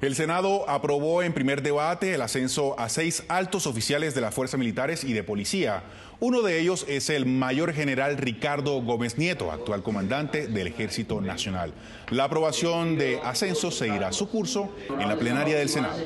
El Senado aprobó en primer debate el ascenso a seis altos oficiales de las fuerzas militares y de policía. Uno de ellos es el mayor general Ricardo Gómez Nieto, actual comandante del Ejército Nacional. La aprobación de ascenso seguirá su curso en la plenaria del Senado.